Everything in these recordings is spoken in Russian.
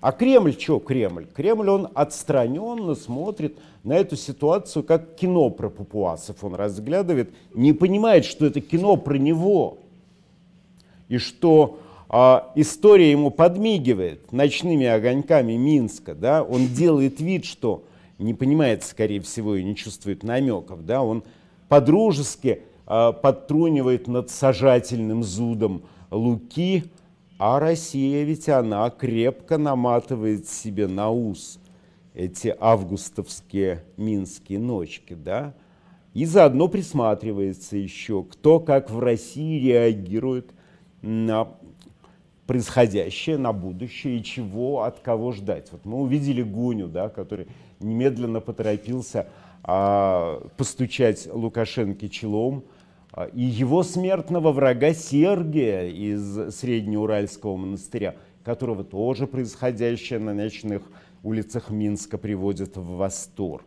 А Кремль что Кремль? Кремль, он отстраненно смотрит на эту ситуацию, как кино про папуасов. Он разглядывает, не понимает, что это кино про него. И что а, история ему подмигивает ночными огоньками Минска. Да? Он делает вид, что не понимает, скорее всего, и не чувствует намеков. Да? Он подружески а, подтрунивает над сажательным зудом Луки, а Россия ведь она крепко наматывает себе на ус эти августовские минские ночки, да? И заодно присматривается еще, кто как в России реагирует на происходящее, на будущее, и чего от кого ждать. Вот мы увидели Гуню, да, который немедленно поторопился а, постучать Лукашенко челом, а, и его смертного врага Сергия из Среднеуральского монастыря, которого тоже происходящее на ночных улицах Минска приводит в восторг.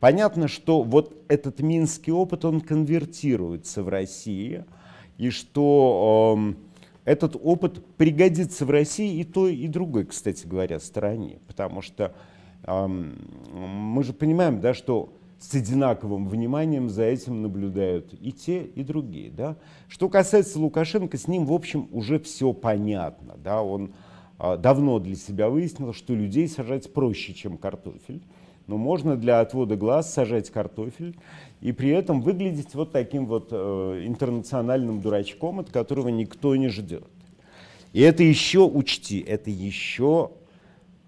Понятно, что вот этот минский опыт, он конвертируется в России, и что э, этот опыт пригодится в России и той, и другой, кстати говоря, стране, Потому что э, мы же понимаем, да, что с одинаковым вниманием за этим наблюдают и те, и другие. Да? Что касается Лукашенко, с ним, в общем, уже все понятно. Да? Он а, давно для себя выяснил, что людей сажать проще, чем картофель. Но можно для отвода глаз сажать картофель и при этом выглядеть вот таким вот э, интернациональным дурачком, от которого никто не ждет. И это еще, учти, это еще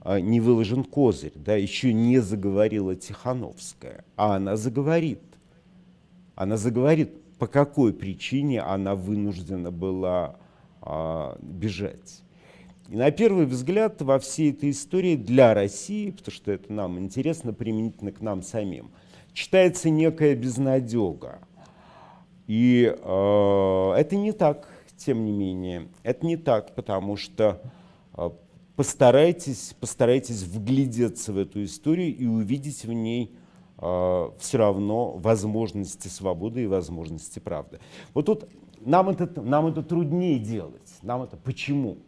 а, не выложен козырь, да, еще не заговорила Тихановская, а она заговорит. Она заговорит, по какой причине она вынуждена была а, бежать. И на первый взгляд во всей этой истории для России, потому что это нам интересно, применительно к нам самим, читается некая безнадега. И э, это не так, тем не менее. Это не так, потому что а, постарайтесь, постарайтесь вглядеться в эту историю и увидеть в ней э, а, все равно возможности свободы и возможности правды. Вот тут нам это, нам это труднее делать. Нам это почему?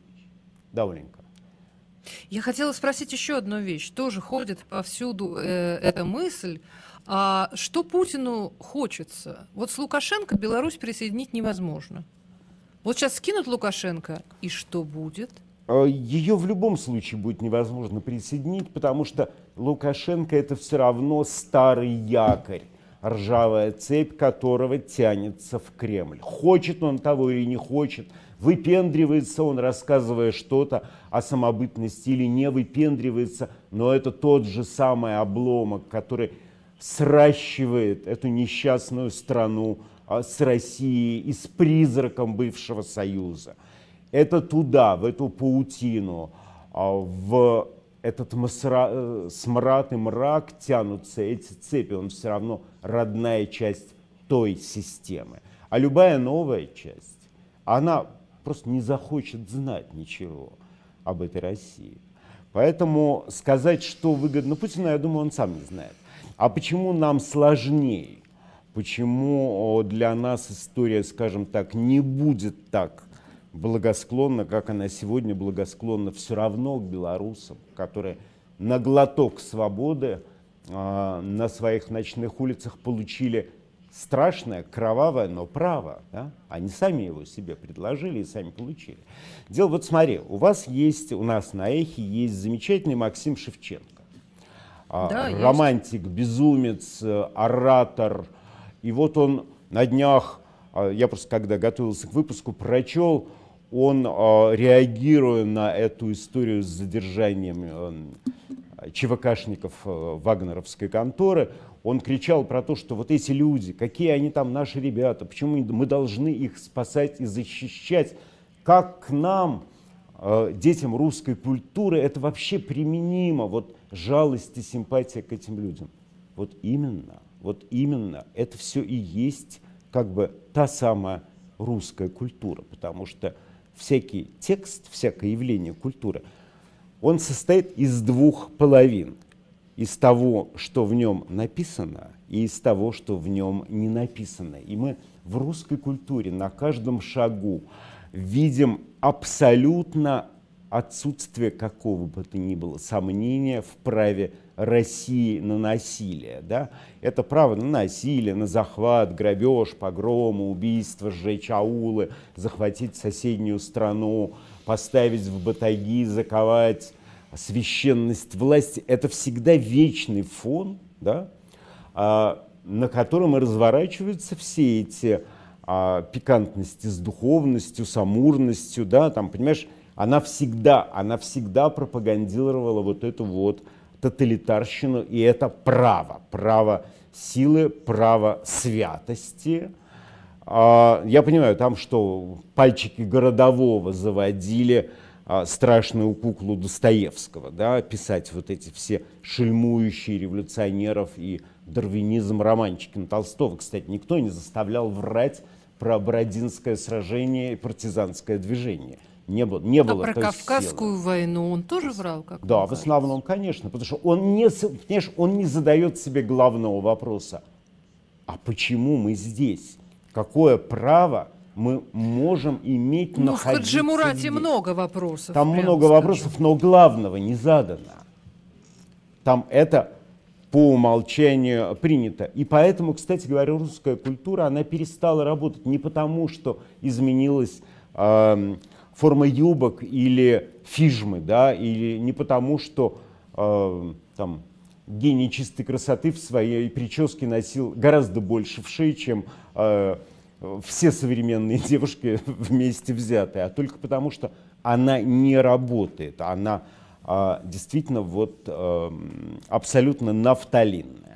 Давленько. Я хотела спросить еще одну вещь. Тоже ходит повсюду э, эта мысль. А что Путину хочется? Вот с Лукашенко Беларусь присоединить невозможно. Вот сейчас скинут Лукашенко, и что будет? – Э, ее в любом случае будет невозможно присоединить, потому что Лукашенко это все равно старый якорь, ржавая цепь которого тянется в Кремль. Хочет он того или не хочет, выпендривается он, рассказывая что-то о самобытности или не выпендривается, но это тот же самый обломок, который сращивает эту несчастную страну а, с Россией и с призраком бывшего Союза – это туда, в эту паутину, а, в этот мсра, э, смрад и мрак тянутся эти цепи, он все равно родная часть той системы. А любая новая часть, она просто не захочет знать ничего об этой России. Поэтому сказать, что выгодно Путину, я думаю, он сам не знает. А почему нам сложнее? Почему для нас история, скажем так, не будет так благосклонна, как она сегодня благосклонна все равно к белорусам, которые на глоток свободы э, на своих ночных улицах получили страшное, кровавое, но право. Да? Они сами его себе предложили и сами получили. Дело вот смотри, у вас есть, у нас на Эхе есть замечательный Максим Шевченко. А, да, романтик, есть. безумец, э, оратор. И вот он на днях, а, я просто когда готовился к выпуску, прочел он, а, реагируя на эту историю с задержанием э, ЧВКшников э, вагнеровской конторы, он кричал про то, что вот эти люди, какие они там наши ребята, почему мы должны их спасать и защищать, как к нам, э, детям русской культуры, это вообще применимо, вот жалость и симпатия к этим людям. Вот именно, вот именно, это все и есть как бы та самая русская культура, потому что всякий текст, всякое явление культуры, он состоит из двух половин. Из того, что в нем написано, и из того, что в нем не написано. И мы в русской культуре на каждом шагу видим абсолютно отсутствие какого бы то ни было сомнения в праве России на насилие. Да? Это право на насилие, на захват, грабеж, погромы, убийство, сжечь аулы, захватить соседнюю страну, поставить в батаги, заковать священность власти. Это всегда вечный фон, да? а, на котором и разворачиваются все эти а, пикантности с духовностью, с амурностью. Да? Там, понимаешь, она всегда, она всегда пропагандировала вот эту вот тоталитарщину, и это право, право силы, право святости. А, я понимаю, там что, пальчики городового заводили, а, страшную куклу Достоевского, да, писать вот эти все шельмующие революционеров и дарвинизм романчикин Толстого. Кстати, никто не заставлял врать про Бородинское сражение и партизанское движение не было. Не а было про Кавказскую силы. войну он тоже врал? Как да, в основном, конечно, потому что он не, понимаешь, он не задает себе главного вопроса. А почему мы здесь? Какое право мы можем иметь ну, находиться в Хаджимурате здесь? много вопросов. Там много скажу. вопросов, но главного не задано. Там это по умолчанию принято. И поэтому, кстати говоря, русская культура, она перестала работать не потому, что изменилась э, форма юбок или фижмы, да, или не потому, что э, там гений чистой красоты в своей прическе носил гораздо больше вшей, чем э, все современные девушки вместе взятые, а только потому, что она не работает, она э, действительно вот э, абсолютно нафталинная.